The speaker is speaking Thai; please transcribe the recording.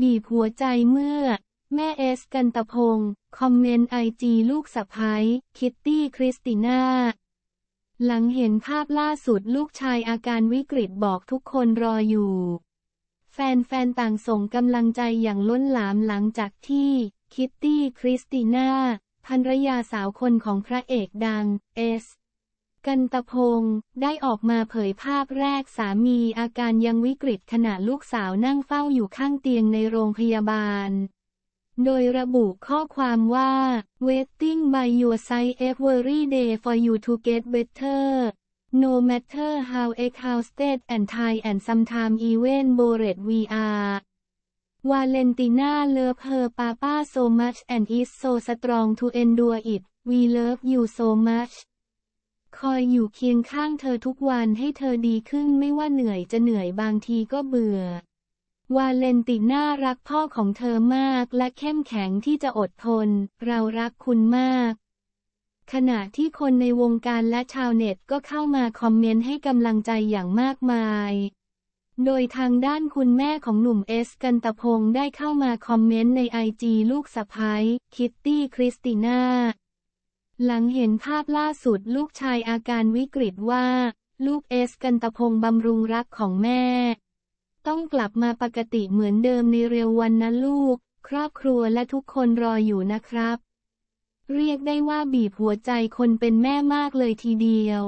บีบหัวใจเมื่อ แม่เอสกันตพงศ์คอมเมนต์ไอจีลูกสะพ้ายคิตตี้คริสติน่า หลังเห็นภาพล่าสุดลูกชายอาการวิกฤตบอกทุกคนรออยู่ แฟนๆต่างส่งกำลังใจอย่างล้นหลามหลังจากที่ คิตตี้คริสติน่าภรรยาสาวคนของพระเอกดังเอสกันตพงศ์ได้ออกมาเผยภาพแรกสามีอาการยังวิกฤตขณะลูกสาวนั่งเฝ้าอยู่ข้างเตียงในโรงพยาบาล โดยระบุข้อความว่า waiting by your side every day for you to get better no matter how exhausted and tired and sometimes even bored we are วาเลนติน่าเลิฟเธอป้าป้า so much and is so strong to endure it we love you so much คอยอยู่เคียงข้างเธอทุกวันให้เธอดีขึ้นไม่ว่าเหนื่อยจะเหนื่อยบางทีก็เบื่อ วาเลนติน่ารักพ่อของเธอมากและเข้มแข็งที่จะอดทน เรารักคุณมาก ขณะที่คนในวงการและชาวเน็ตก็เข้ามาคอมเมนต์ให้กำลังใจอย่างมากมาย โดยทางด้านคุณแม่ของหนุ่มเอส กันตพงศ์ได้เข้ามาคอมเมนต์ในไอจีลูกสะพ้ยคิตตี้คริสติน่าหลังเห็นภาพล่าสุดลูกชายอาการวิกฤตว่า ลูกเอสกันตพงบำรุงรักของแม่ ต้องกลับมาปกติเหมือนเดิมในเร็ววันนะลูก ครอบครัวและทุกคนรออยู่นะครับ เรียกได้ว่าบีบหัวใจคนเป็นแม่มากเลยทีเดียว